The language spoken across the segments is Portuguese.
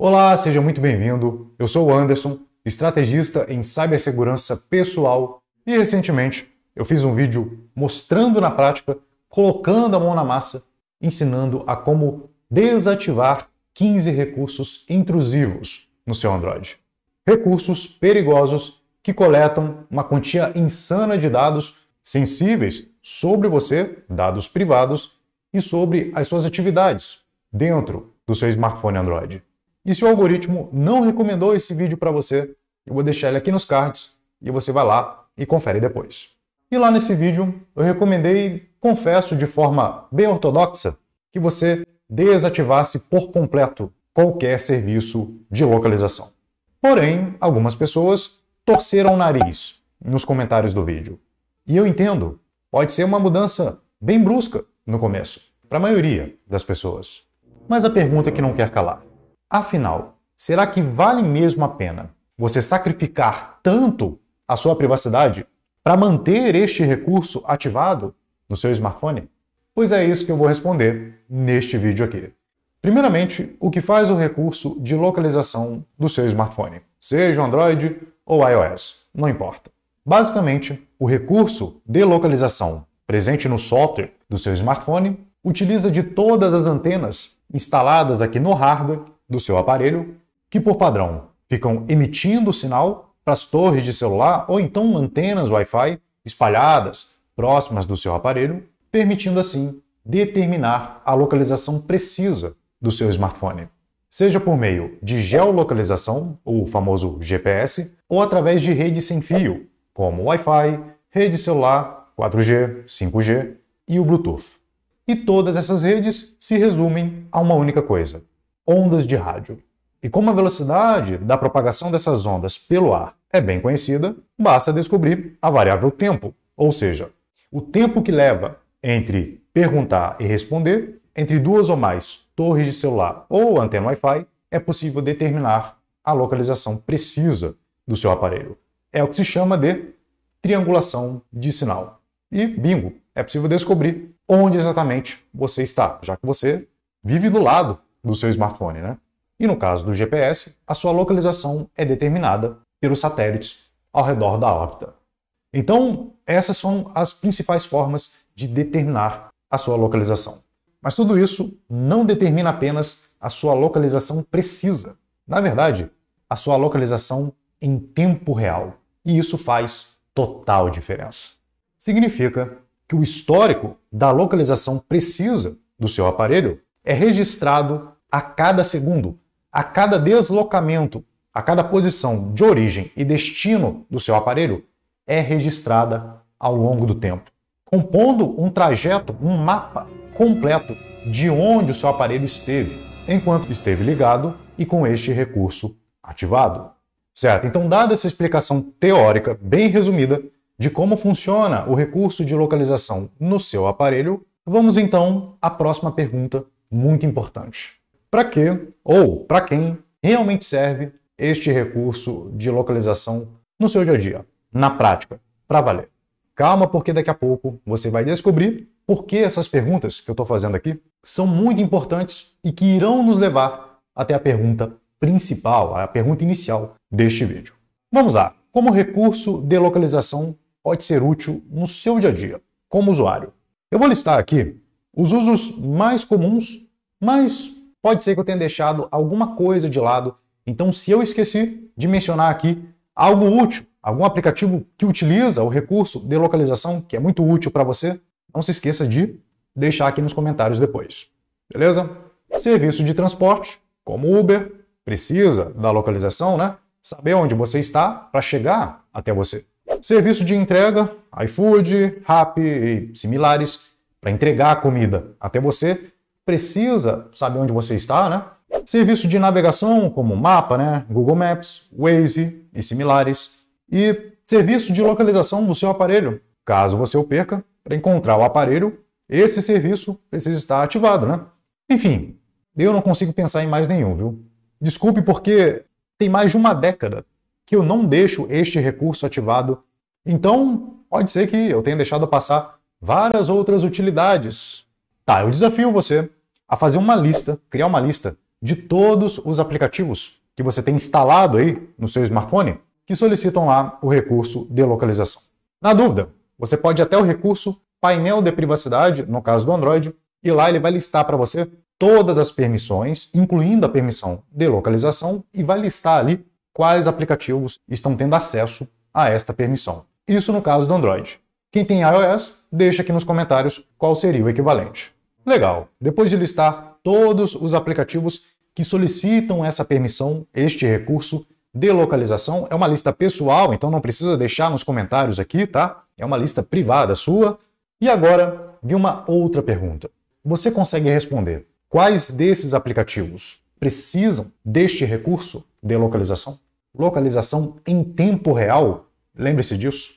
Olá, seja muito bem-vindo. Eu sou o Anderson, estrategista em cibersegurança pessoal e recentemente eu fiz um vídeo mostrando na prática, colocando a mão na massa, ensinando a como desativar 15 recursos intrusivos no seu Android. Recursos perigosos que coletam uma quantia insana de dados sensíveis sobre você, dados privados e sobre as suas atividades dentro do seu smartphone Android. E se o algoritmo não recomendou esse vídeo para você, eu vou deixar ele aqui nos cards e você vai lá e confere depois. E lá nesse vídeo eu recomendei, confesso de forma bem ortodoxa, que você desativasse por completo qualquer serviço de localização. Porém, algumas pessoas torceram o nariz nos comentários do vídeo. E eu entendo, pode ser uma mudança bem brusca no começo, para a maioria das pessoas. Mas a pergunta que não quer calar: Afinal, será que vale mesmo a pena você sacrificar tanto a sua privacidade para manter este recurso ativado no seu smartphone? Pois é isso que eu vou responder neste vídeo aqui. Primeiramente, o que faz o recurso de localização do seu smartphone, seja Android ou iOS, não importa. Basicamente, o recurso de localização presente no software do seu smartphone utiliza de todas as antenas instaladas aqui no hardware do seu aparelho, que por padrão ficam emitindo sinal para as torres de celular ou então antenas Wi-Fi espalhadas próximas do seu aparelho, permitindo assim determinar a localização precisa do seu smartphone, seja por meio de geolocalização, o famoso GPS, ou através de redes sem fio, como Wi-Fi, rede celular, 4G, 5G e o Bluetooth. E todas essas redes se resumem a uma única coisa: ondas de rádio. E como a velocidade da propagação dessas ondas pelo ar é bem conhecida, basta descobrir a variável tempo, ou seja, o tempo que leva entre perguntar e responder, entre duas ou mais torres de celular ou antena Wi-Fi, é possível determinar a localização precisa do seu aparelho. É o que se chama de triangulação de sinal. E bingo, é possível descobrir onde exatamente você está, já que você vive do lado do seu smartphone, né? E no caso do GPS, a sua localização é determinada pelos satélites ao redor da órbita. Então, essas são as principais formas de determinar a sua localização. Mas tudo isso não determina apenas a sua localização precisa. Na verdade, a sua localização em tempo real. E isso faz total diferença. Significa que o histórico da localização precisa do seu aparelho é registrado a cada segundo, a cada deslocamento, a cada posição de origem e destino do seu aparelho é registrada ao longo do tempo, compondo um trajeto, um mapa completo de onde o seu aparelho esteve, enquanto esteve ligado e com este recurso ativado. Certo? Então, dada essa explicação teórica bem resumida de como funciona o recurso de localização no seu aparelho, vamos então à próxima pergunta muito importante para que ou para quem realmente serve este recurso de localização no seu dia a dia, na prática, para valer. Calma, porque daqui a pouco você vai descobrir por que essas perguntas que eu estou fazendo aqui são muito importantes e que irão nos levar até a pergunta principal, a pergunta inicial deste vídeo. Vamos lá. Como recurso de localização pode ser útil no seu dia a dia, como usuário? Eu vou listar aqui os usos mais comuns, mas pode ser que eu tenha deixado alguma coisa de lado. Então, se eu esqueci de mencionar aqui algo útil, algum aplicativo que utiliza o recurso de localização, que é muito útil para você, não se esqueça de deixar aqui nos comentários depois. Beleza? Serviço de transporte, como Uber, precisa da localização, né? Saber onde você está para chegar até você. Serviço de entrega, iFood, Rappi e similares, para entregar a comida até você precisa saber onde você está, né? Serviço de navegação como mapa, né? Google Maps, Waze e similares. E serviço de localização do seu aparelho. Caso você o perca, para encontrar o aparelho, esse serviço precisa estar ativado, né? Enfim, eu não consigo pensar em mais nenhum, viu? Desculpe porque tem mais de uma década que eu não deixo este recurso ativado. Então, pode ser que eu tenha deixado passar várias outras utilidades. Tá, eu desafio você a fazer uma lista, criar uma lista de todos os aplicativos que você tem instalado aí no seu smartphone que solicitam lá o recurso de localização. Na dúvida, você pode ir até o recurso painel de privacidade, no caso do Android, e lá ele vai listar para você todas as permissões, incluindo a permissão de localização, e vai listar ali quais aplicativos estão tendo acesso a esta permissão. Isso no caso do Android. Quem tem iOS, deixa aqui nos comentários qual seria o equivalente. Legal. Depois de listar todos os aplicativos que solicitam essa permissão, este recurso de localização, é uma lista pessoal, então não precisa deixar nos comentários aqui, tá? É uma lista privada sua. E agora, vi uma outra pergunta. Você consegue responder quais desses aplicativos precisam deste recurso de localização? Localização em tempo real? Lembre-se disso.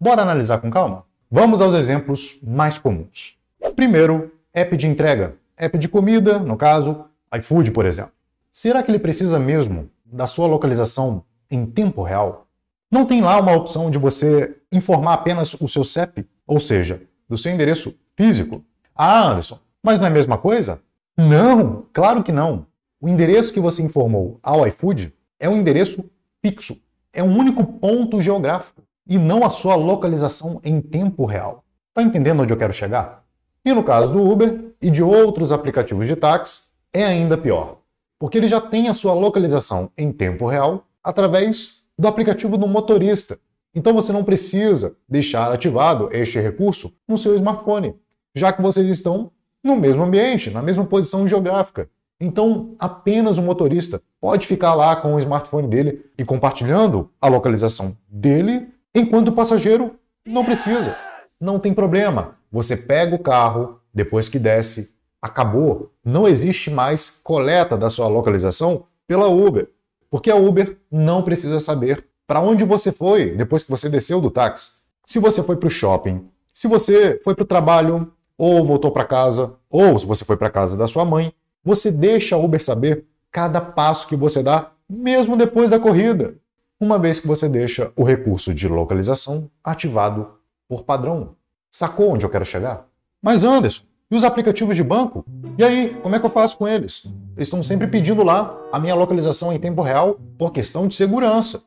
Bora analisar com calma? Vamos aos exemplos mais comuns. Primeiro, app de entrega, app de comida, no caso, iFood, por exemplo. Será que ele precisa mesmo da sua localização em tempo real? Não tem lá uma opção de você informar apenas o seu CEP, ou seja, do seu endereço físico? Ah, Anderson, mas não é a mesma coisa? Não, claro que não. O endereço que você informou ao iFood é um endereço fixo, é um único ponto geográfico e não a sua localização em tempo real. Tá entendendo onde eu quero chegar? E no caso do Uber e de outros aplicativos de táxi, é ainda pior, porque ele já tem a sua localização em tempo real através do aplicativo do motorista. Então você não precisa deixar ativado este recurso no seu smartphone, já que vocês estão no mesmo ambiente, na mesma posição geográfica. Então, apenas o motorista pode ficar lá com o smartphone dele e compartilhando a localização dele, enquanto o passageiro não precisa. Não tem problema. Você pega o carro, depois que desce, acabou. Não existe mais coleta da sua localização pela Uber, porque a Uber não precisa saber para onde você foi depois que você desceu do táxi. Se você foi para o shopping, se você foi para o trabalho, ou voltou para casa, ou se você foi para casa da sua mãe, você deixa a Uber saber cada passo que você dá, mesmo depois da corrida, uma vez que você deixa o recurso de localização ativado por padrão. Sacou onde eu quero chegar? Mas Anderson, e os aplicativos de banco? E aí, como é que eu faço com eles? Eles estão sempre pedindo lá a minha localização em tempo real por questão de segurança.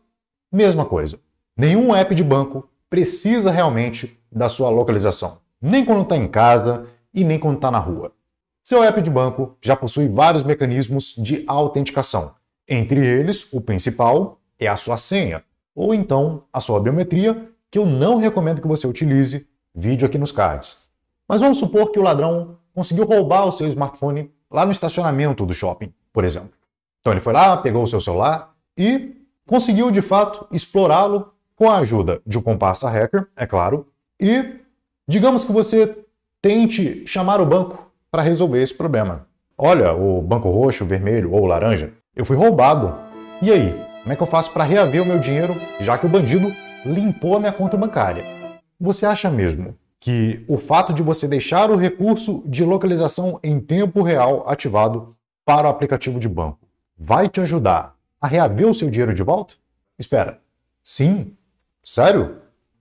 Mesma coisa. Nenhum app de banco precisa realmente da sua localização, nem quando está em casa e nem quando está na rua. Seu app de banco já possui vários mecanismos de autenticação. Entre eles, o principal é a sua senha, ou então a sua biometria, que eu não recomendo que você utilize vídeo aqui nos cards. Mas vamos supor que o ladrão conseguiu roubar o seu smartphone lá no estacionamento do shopping, por exemplo. Então ele foi lá, pegou o seu celular e conseguiu de fato explorá-lo com a ajuda de um comparsa hacker, é claro, e digamos que você tente chamar o banco para resolver esse problema. Olha, o banco roxo, vermelho ou laranja, eu fui roubado. E aí, como é que eu faço para reaver o meu dinheiro, já que o bandido limpou a minha conta bancária? Você acha mesmo que o fato de você deixar o recurso de localização em tempo real ativado para o aplicativo de banco vai te ajudar a reaver o seu dinheiro de volta? Espera, sim? Sério?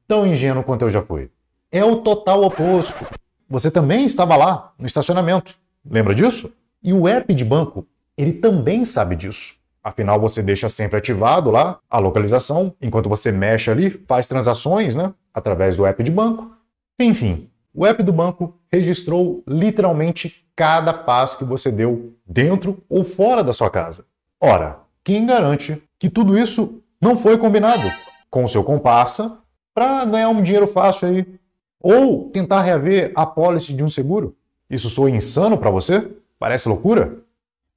Tão ingênuo quanto eu já fui. É o total oposto. Você também estava lá, no estacionamento. Lembra disso? E o app de banco, ele também sabe disso. Afinal, você deixa sempre ativado lá a localização, enquanto você mexe ali, faz transações, né? através do app de banco. Enfim, o app do banco registrou literalmente cada passo que você deu dentro ou fora da sua casa. Ora, quem garante que tudo isso não foi combinado com o seu comparsa para ganhar um dinheiro fácil aí ou tentar reaver a pólice de um seguro? Isso soa insano para você? Parece loucura?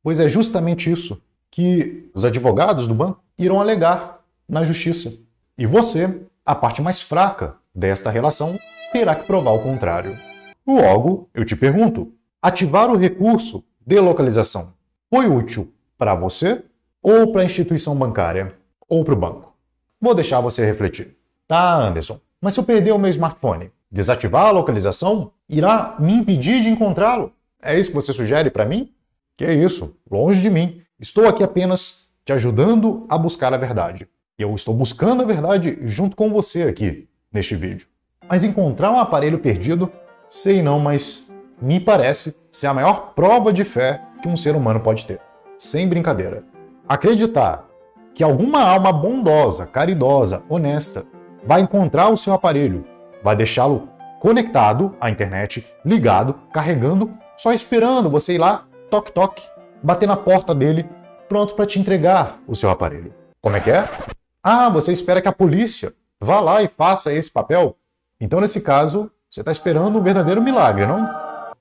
Pois é justamente isso que os advogados do banco irão alegar na justiça. E você a parte mais fraca desta relação terá que provar o contrário. Logo, eu te pergunto: ativar o recurso de localização foi útil para você ou para a instituição bancária ou para o banco? Vou deixar você refletir. Tá, Anderson, mas se eu perder o meu smartphone, desativar a localização irá me impedir de encontrá-lo? É isso que você sugere para mim? Que é isso, longe de mim. Estou aqui apenas te ajudando a buscar a verdade. E eu estou buscando a verdade junto com você aqui neste vídeo. Mas encontrar um aparelho perdido, sei não, mas me parece ser a maior prova de fé que um ser humano pode ter. Sem brincadeira. Acreditar que alguma alma bondosa, caridosa, honesta vai encontrar o seu aparelho, vai deixá-lo conectado à internet, ligado, carregando, só esperando você ir lá, toque toque, bater na porta dele, pronto para te entregar o seu aparelho. Como é que é? Ah, você espera que a polícia vá lá e faça esse papel? Então, nesse caso, você está esperando um verdadeiro milagre, não?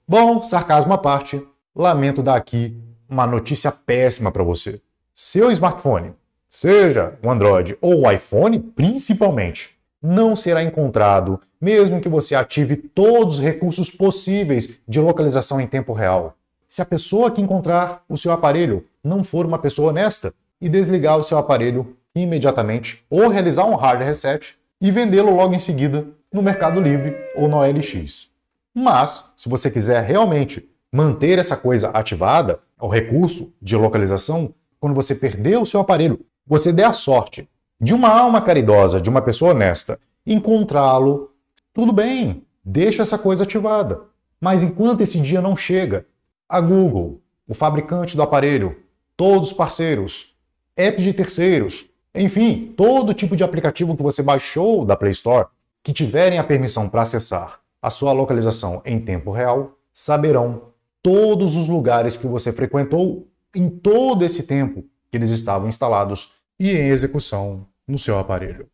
Bom, sarcasmo à parte, lamento dar aqui uma notícia péssima para você. Seu smartphone, seja o Android ou o iPhone, principalmente, não será encontrado, mesmo que você ative todos os recursos possíveis de localização em tempo real. Se a pessoa que encontrar o seu aparelho não for uma pessoa honesta e desligar o seu aparelho imediatamente ou realizar um hard reset e vendê-lo logo em seguida no Mercado Livre ou na OLX. Mas, se você quiser realmente manter essa coisa ativada, o recurso de localização, quando você perder o seu aparelho, você der a sorte de uma alma caridosa, de uma pessoa honesta, encontrá-lo, tudo bem, deixa essa coisa ativada. Mas enquanto esse dia não chega, a Google, o fabricante do aparelho, todos os parceiros, apps de terceiros, enfim, todo tipo de aplicativo que você baixou da Play Store que tiverem a permissão para acessar a sua localização em tempo real saberão todos os lugares que você frequentou em todo esse tempo que eles estavam instalados e em execução no seu aparelho.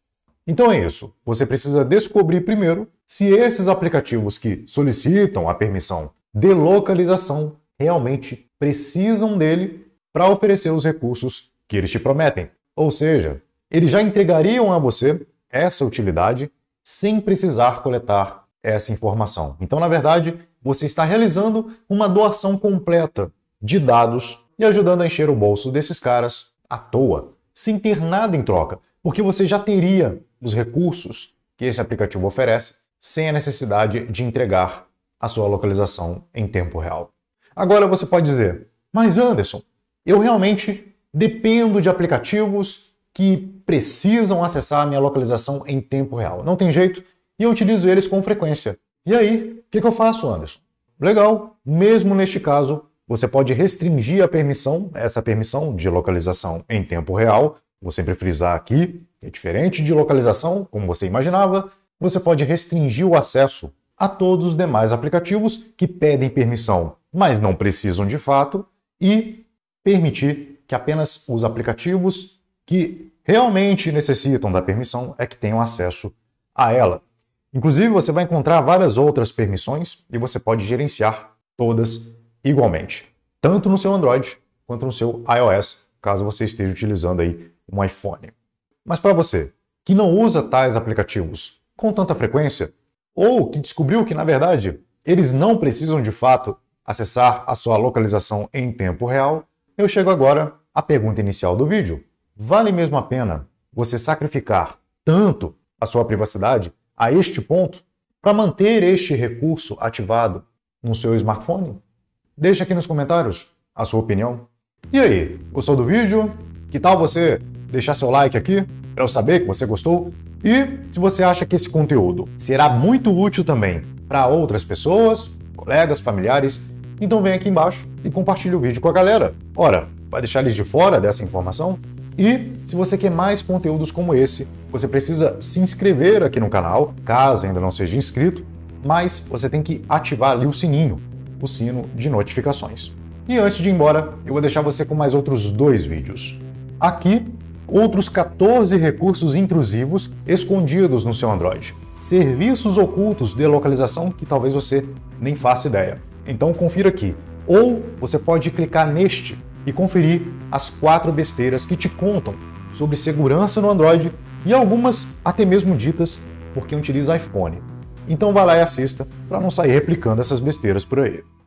Então é isso. Você precisa descobrir primeiro se esses aplicativos que solicitam a permissão de localização realmente precisam dele para oferecer os recursos que eles te prometem. Ou seja, eles já entregariam a você essa utilidade sem precisar coletar essa informação. Então, na verdade, você está realizando uma doação completa de dados e ajudando a encher o bolso desses caras à toa, sem ter nada em troca, porque você já teria os recursos que esse aplicativo oferece sem a necessidade de entregar a sua localização em tempo real. Agora você pode dizer, mas Anderson, eu realmente dependo de aplicativos que precisam acessar a minha localização em tempo real. Não tem jeito e eu utilizo eles com frequência. E aí, o que, que eu faço, Anderson? Legal, mesmo neste caso, você pode restringir a permissão, essa permissão de localização em tempo real. Vou sempre frisar aqui, é diferente de localização, como você imaginava, você pode restringir o acesso a todos os demais aplicativos que pedem permissão, mas não precisam de fato, e permitir que apenas os aplicativos que realmente necessitam da permissão é que tenham acesso a ela. Inclusive, você vai encontrar várias outras permissões e você pode gerenciar todas igualmente, tanto no seu Android quanto no seu iOS, caso você esteja utilizando aí um iPhone. Mas para você que não usa tais aplicativos com tanta frequência, ou que descobriu que, na verdade, eles não precisam de fato acessar a sua localização em tempo real, eu chego agora a pergunta inicial do vídeo. Vale mesmo a pena você sacrificar tanto a sua privacidade a este ponto para manter este recurso ativado no seu smartphone? Deixe aqui nos comentários a sua opinião. E aí, gostou do vídeo? Que tal você deixar seu like aqui para eu saber que você gostou? E se você acha que esse conteúdo será muito útil também para outras pessoas, colegas, familiares, então vem aqui embaixo e compartilhe o vídeo com a galera. Ora, Vai deixar eles de fora dessa informação? E se você quer mais conteúdos como esse, você precisa se inscrever aqui no canal, caso ainda não seja inscrito, mas você tem que ativar ali o sininho, o sino de notificações. E antes de ir embora, eu vou deixar você com mais outros dois vídeos. Aqui, outros 14 recursos intrusivos escondidos no seu Android. Serviços ocultos de localização que talvez você nem faça ideia. Então confira aqui. Ou você pode clicar neste e conferir as quatro besteiras que te contam sobre segurança no Android e algumas até mesmo ditas por quem utiliza iPhone. Então vá lá e assista para não sair replicando essas besteiras por aí.